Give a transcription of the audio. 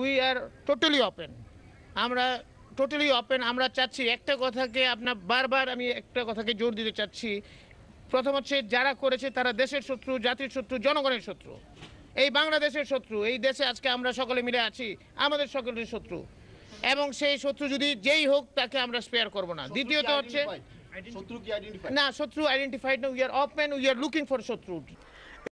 we are totally open আমরা totally open আমরা চাচ্ছি একটা কথাকে আপনার বারবার আমি একটা কথাকে জোর দিতে চাচ্ছি প্রথম হচ্ছে যারা করেছে তারা দেশের শত্রু জাতির শত্রু জনগণের শত্রু এই বাংলাদেশের শত্রু এই দেশে আজকে আমরা সকলে মিলে আছি আমাদের সকলের শত্রু এবং সেই শত্রু যদি যেই হোক তাকে আমরা স্পেয়ার করব না দ্বিতীয়ত হচ্ছে না শত্রু আইডেন্টিফাইড না we are open we are looking for শত্রু